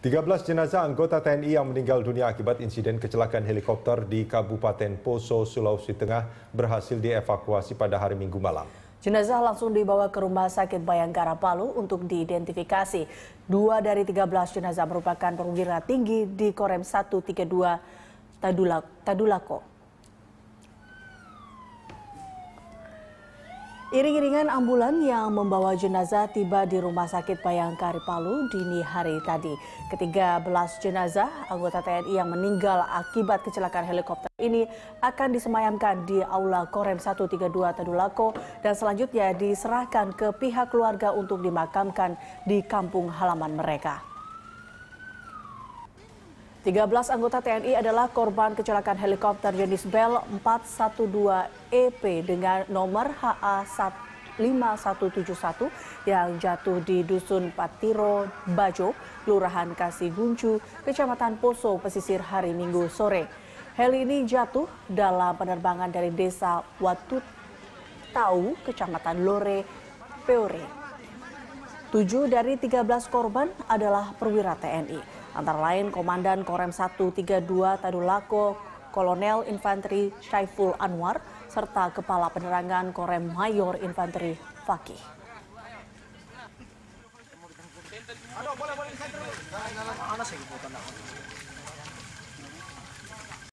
13 jenazah anggota TNI yang meninggal dunia akibat insiden kecelakaan helikopter di Kabupaten Poso, Sulawesi Tengah berhasil dievakuasi pada hari Minggu malam. Jenazah langsung dibawa ke Rumah Sakit Bayangkara Palu untuk diidentifikasi. Dua dari 13 jenazah merupakan perwira tinggi di Korem 132 Tadulako. Iring-iringan ambulan yang membawa jenazah tiba di Rumah Sakit Bayangkari Palu dini hari tadi. Ketiga belas jenazah anggota TNI yang meninggal akibat kecelakaan helikopter ini akan disemayamkan di Aula Korem 132 Tadulako dan selanjutnya diserahkan ke pihak keluarga untuk dimakamkan di kampung halaman mereka. 13 anggota TNI adalah korban kecelakaan helikopter jenis Bell 412EP e dengan nomor HA 5171 yang jatuh di Dusun Patiro, Bajo, Kelurahan Kasih Guncu, Kecamatan Poso, Pesisir hari Minggu sore. Heli ini jatuh dalam penerbangan dari desa Watut Tau, Kecamatan Lore, Peore. Tujuh dari 13 korban adalah perwira TNI antara lain Komandan Korem 132 Tadulako Kolonel Infanteri Syaiful Anwar serta Kepala Penerangan Korem Mayor Infanteri Fakih. Aduh, boleh, boleh, saya terus. saya